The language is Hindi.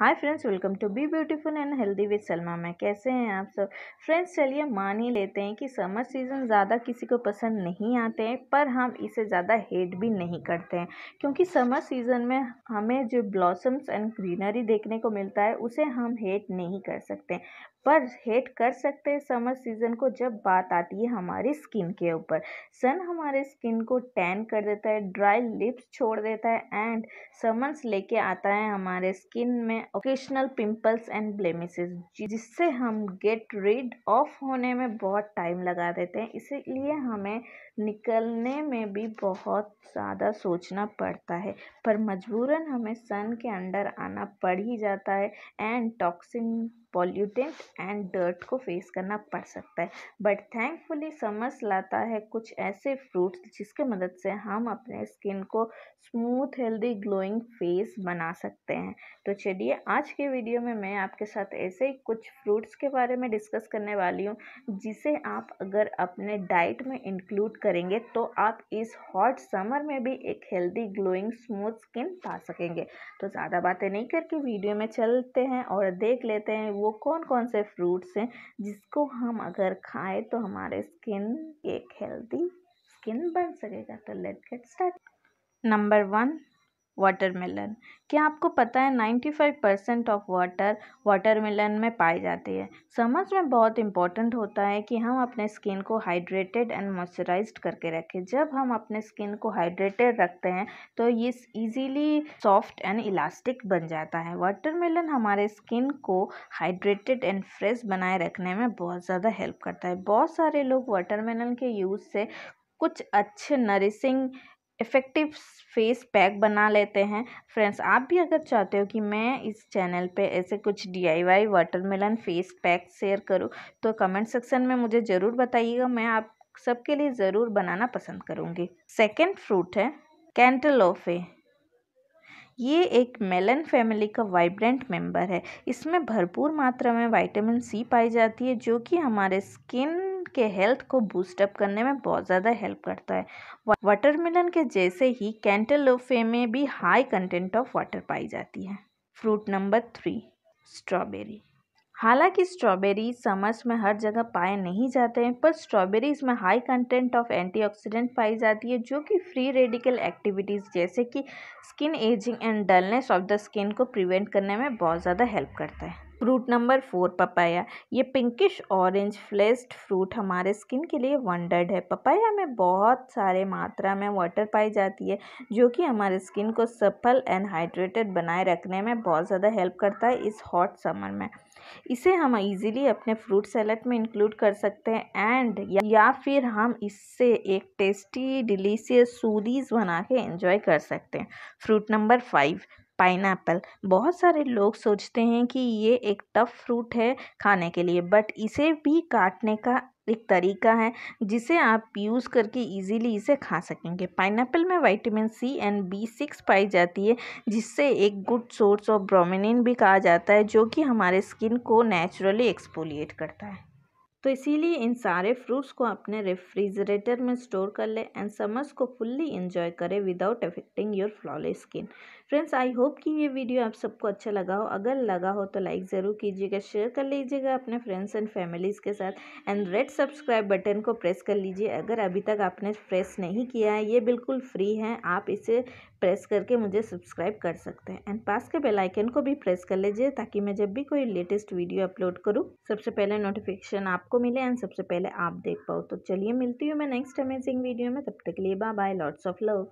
hi friends welcome to be beautiful and healthy with Salma मैं कैसे हैं आप सब फ्रेंड्स चलिए मान ही लेते हैं कि समर सीज़न ज़्यादा किसी को पसंद नहीं आते हैं पर हम इसे ज़्यादा हेट भी नहीं करते हैं क्योंकि समर सीज़न में हमें जो ब्लॉसम्स एंड ग्रीनरी देखने को मिलता है उसे हम हेट नहीं कर सकते पर हेट कर सकते हैं समर सीज़न को जब बात आती है हमारी स्किन के ऊपर सन हमारे स्किन को टैन कर देता है ड्राई लिप्स छोड़ देता है एंड समर्स लेके आता है हमारे स्किन में हैं ओकेशनल पिंपल्स एंड ब्लेमिसेस जिससे हम गेट रिड ऑफ होने में बहुत टाइम लगा देते हैं इसीलिए हमें निकलने में भी बहुत ज़्यादा सोचना पड़ता है पर मजबूरन हमें सन के अंडर आना पड़ ही जाता है and toxin pollutant and dirt को फेस करना पड़ सकता है बट थैंकफुली समर्स लाता है कुछ ऐसे फ्रूट्स जिसके मदद से हम अपने स्किन को स्मूथ हेल्दी ग्लोइंग फेस बना सकते हैं तो चलिए देखिए आज के वीडियो में मैं आपके साथ ऐसे ही कुछ फ्रूट्स के बारे में डिस्कस करने वाली हूँ जिसे आप अगर अपने डाइट में इंक्लूड करेंगे तो आप इस हॉट समर में भी एक हेल्दी ग्लोइंग स्मूथ स्किन पा सकेंगे तो ज़्यादा बातें नहीं करके वीडियो में चलते हैं और देख लेते हैं वो कौन कौन से फ्रूट्स हैं जिसको हम अगर खाएँ तो हमारे स्किन एक हेल्दी स्किन बन सकेगा तो let get start number one watermelon क्या आपको पता है ninety five percent of water watermelon में पाई जाती है समझ में बहुत इंपॉर्टेंट होता है कि हम अपने स्किन को हाइड्रेटेड एंड मॉइस्चराइज करके रखें जब हम अपने स्किन को हाइड्रेटेड रखते हैं तो ये इजीली सॉफ्ट एंड इलास्टिक बन जाता है वाटरमेलन हमारे स्किन को हाइड्रेटेड एंड फ्रेश बनाए रखने में बहुत ज़्यादा हेल्प करता है बहुत सारे लोग वाटरमेलन के यूज़ से कुछ अच्छे नरिशिंग इफ़ेक्टिव फ़ेस पैक बना लेते हैं फ्रेंड्स आप भी अगर चाहते हो कि मैं इस चैनल पे ऐसे कुछ DIY watermelon face pack share करूँ तो कमेंट सेक्शन में मुझे ज़रूर बताइएगा मैं आप सबके लिए ज़रूर बनाना पसंद करूँगी सेकेंड फ्रूट है कैंटलोफे ये एक मेलन फैमिली का वाइब्रेंट मेंबर है इसमें भरपूर मात्रा में विटामिन सी पाई जाती है जो कि हमारे स्किन के हेल्थ को बूस्टअप करने में बहुत ज़्यादा हेल्प करता है वाटरमेलन के जैसे ही कैंटलोफे में भी हाई कंटेंट ऑफ वाटर पाई जाती है फ्रूट नंबर थ्री स्ट्रॉबेरी हालांकि स्ट्रॉबेरीज समर्स में हर जगह पाए नहीं जाते हैं पर स्ट्रॉबेरीज में हाई कंटेंट ऑफ एंटीऑक्सीडेंट पाई जाती है जो कि फ्री रेडिकल एक्टिविटीज़ जैसे कि skin ageing and dullness of the skin को प्रिवेंट करने में बहुत ज़्यादा हेल्प करता है फ्रूट नंबर फोर पपाया ये पिंकिश ऑरेंज फ्लेस्ड फ्रूट हमारे स्किन के लिए वंडर्ड है पपाया में बहुत सारे मात्रा में वाटर पाई जाती है जो कि हमारे स्किन को सफल एंड हाइड्रेटेड बनाए रखने में बहुत ज़्यादा हेल्प करता है इस हॉट समर में इसे हम इजीली अपने फ्रूट सैलड में इंक्लूड कर सकते हैं एंड या फिर हम इससे एक टेस्टी डिलीशियस सूदीज बना के एंजॉय कर सकते हैं फ्रूट नंबर फाइव पाइनएप्पल बहुत सारे लोग सोचते हैं कि ये एक टफ फ्रूट है खाने के लिए बट इसे भी काटने का एक तरीका है जिसे आप यूज़ करके इजीली इसे खा सकेंगे पाइनएप्पल में vitamin C and B six पाई जाती है जिससे एक गुड सोर्स ऑफ ब्रोमिनिन भी कहा जाता है जो कि हमारे स्किन को नेचुरली एक्सपोलिएट करता है तो इसीलिए इन सारे फ्रूट्स को अपने रेफ्रिजरेटर में स्टोर कर लें एंड समर्स को फुल्ली इन्जॉय करें without affecting your flawless skin friends I hope कि ये वीडियो आप सबको अच्छा लगा हो अगर लगा हो तो लाइक ज़रूर कीजिएगा शेयर कर लीजिएगा अपने फ्रेंड्स एंड फैमिलीज़ के साथ एंड रेड सब्सक्राइब बटन को प्रेस कर लीजिए अगर अभी तक आपने प्रेस नहीं किया है ये बिल्कुल फ्री है आप इसे प्रेस करके मुझे सब्सक्राइब कर सकते हैं एंड पास के बेल आइकन को भी प्रेस कर लीजिए ताकि मैं जब भी कोई लेटेस्ट वीडियो अपलोड करूँ सबसे पहले नोटिफिकेशन आपको आपको मिले एंड सबसे पहले आप देख पाओ तो चलिए मिलती हूँ मैं नेक्स्ट अमेजिंग वीडियो में तब तक के लिए bye bye lots of love